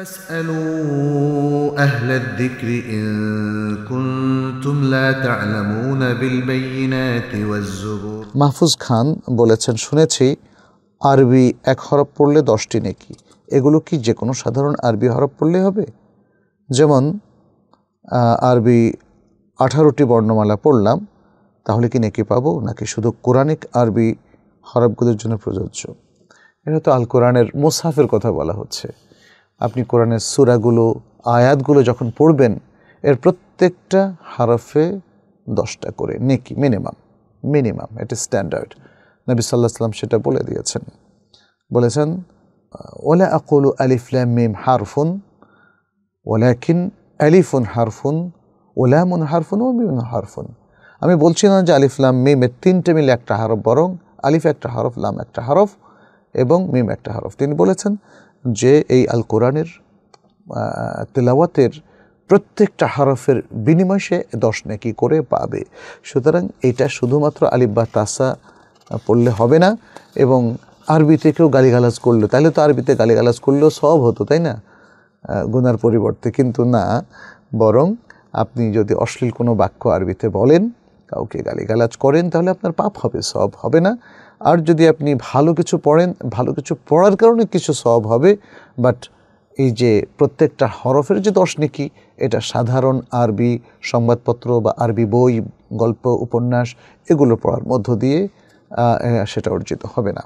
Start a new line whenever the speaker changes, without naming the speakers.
فاسألوا أهل الذكر إن كنتم لا تعلمون بالبينات والزبور মাহফুজ খান বলেছেন শুনেছি আরবি এক হরফ পড়লে দশটি নেকি এগুলো কি যে কোনো সাধারণ আরবি হরফ পড়লে হবে যেমন আরবি আঠারোটি বর্ণমালা পড়লাম তাহলে কি নেকি পাবো নাকি শুধু কোরআনিক আরবি হরফগুলোর জন্য প্রযোজ্য এটা তো আল কোরআনের মুসাফের কথা বলা হচ্ছে আপনি কোরআনের সুরাগুলো আয়াতগুলো যখন পড়বেন এর প্রত্যেকটা হারফে দশটা করে নেকি মিনিমাম মিনিমাম এটা স্ট্যান্ডার্ড নবী সাল্লাহ সাল্লাম সেটা বলে দিয়েছেন বলেছেন ওলা আকুল আলিফলাম মিম হারফুন ওলাকিন আলিফুন হারফুন ওলামুন হারফুন ও মিমুন হারফুন আমি বলছি না যে আলিফলাম মিমের তিনটে মিলে একটা হারফ বরং আলিফ একটা হরফ লাম একটা হরফ এবং মিম একটা হরফ তিনি বলেছেন যে এই আল কোরআনের তেলাওয়াতের প্রত্যেকটা হরফের বিনিময় সে দশ নাকি করে পাবে সুতরাং এটা শুধুমাত্র আলিব্বা তাসা পড়লে হবে না এবং আরবিতে কেউ গালিগালাজ করলো তাহলে তো আরবিতে গালিগালাজ করলেও সব হতো তাই না গুনার পরিবর্তে কিন্তু না বরং আপনি যদি অশ্লীল কোনো বাক্য আরবিতে বলেন কাউকে গালিগালাজ করেন তাহলে আপনার পাপ হবে সব হবে না আর যদি আপনি ভালো কিছু পড়েন ভালো কিছু পড়ার কারণে কিছু সব হবে বাট এই যে প্রত্যেকটা হরফের যে দশ নেকি এটা সাধারণ আরবি সংবাদপত্র বা আরবি বই গল্প উপন্যাস এগুলো পড়ার মধ্য দিয়ে সেটা অর্জিত হবে না